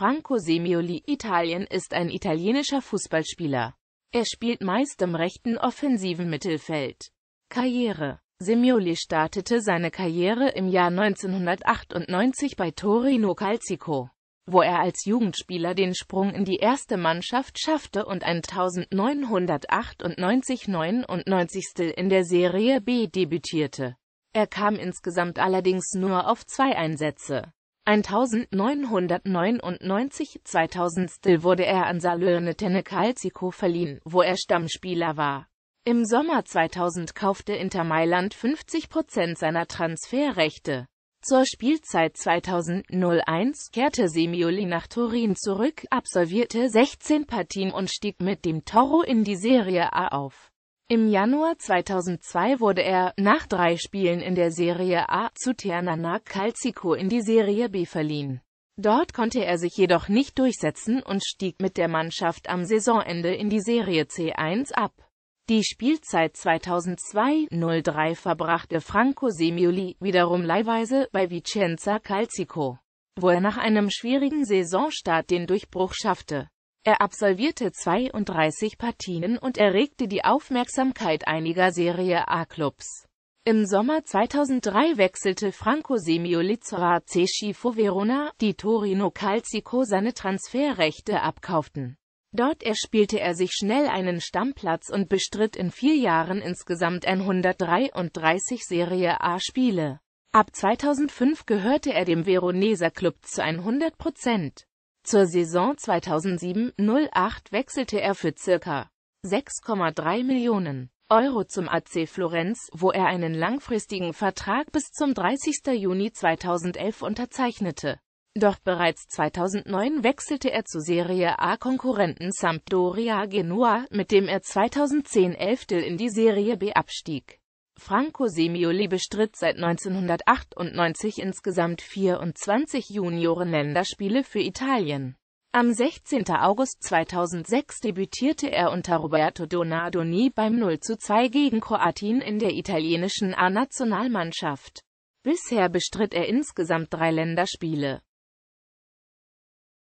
Franco Semioli Italien ist ein italienischer Fußballspieler. Er spielt meist im rechten offensiven Mittelfeld. Karriere Semioli startete seine Karriere im Jahr 1998 bei Torino Calcico, wo er als Jugendspieler den Sprung in die erste Mannschaft schaffte und ein 1998-99. in der Serie B debütierte. Er kam insgesamt allerdings nur auf zwei Einsätze. 1999 2000 wurde er an Salernitana Calcico verliehen, wo er Stammspieler war. Im Sommer 2000 kaufte Inter Mailand 50% seiner Transferrechte. Zur Spielzeit 2001 kehrte Semioli nach Turin zurück, absolvierte 16 Partien und stieg mit dem Toro in die Serie A auf. Im Januar 2002 wurde er, nach drei Spielen in der Serie A, zu Ternana Calcico in die Serie B verliehen. Dort konnte er sich jedoch nicht durchsetzen und stieg mit der Mannschaft am Saisonende in die Serie C1 ab. Die Spielzeit 2002-03 verbrachte Franco Semioli wiederum leihweise bei Vicenza Calcico, wo er nach einem schwierigen Saisonstart den Durchbruch schaffte. Er absolvierte 32 Partien und erregte die Aufmerksamkeit einiger Serie A-Clubs. Im Sommer 2003 wechselte Franco Semioli zur AC Schifo Verona, die Torino Calcico seine Transferrechte abkauften. Dort erspielte er sich schnell einen Stammplatz und bestritt in vier Jahren insgesamt 133 Serie A-Spiele. Ab 2005 gehörte er dem Veroneser Club zu 100 Prozent. Zur Saison 2007-08 wechselte er für ca. 6,3 Millionen Euro zum AC Florenz, wo er einen langfristigen Vertrag bis zum 30. Juni 2011 unterzeichnete. Doch bereits 2009 wechselte er zu Serie A-Konkurrenten Sampdoria Genua, mit dem er 2010-11 in die Serie B abstieg. Franco Semioli bestritt seit 1998 insgesamt 24 Junioren-Länderspiele für Italien. Am 16. August 2006 debütierte er unter Roberto Donadoni beim 0:2 gegen Kroatien in der italienischen A-Nationalmannschaft. Bisher bestritt er insgesamt drei Länderspiele.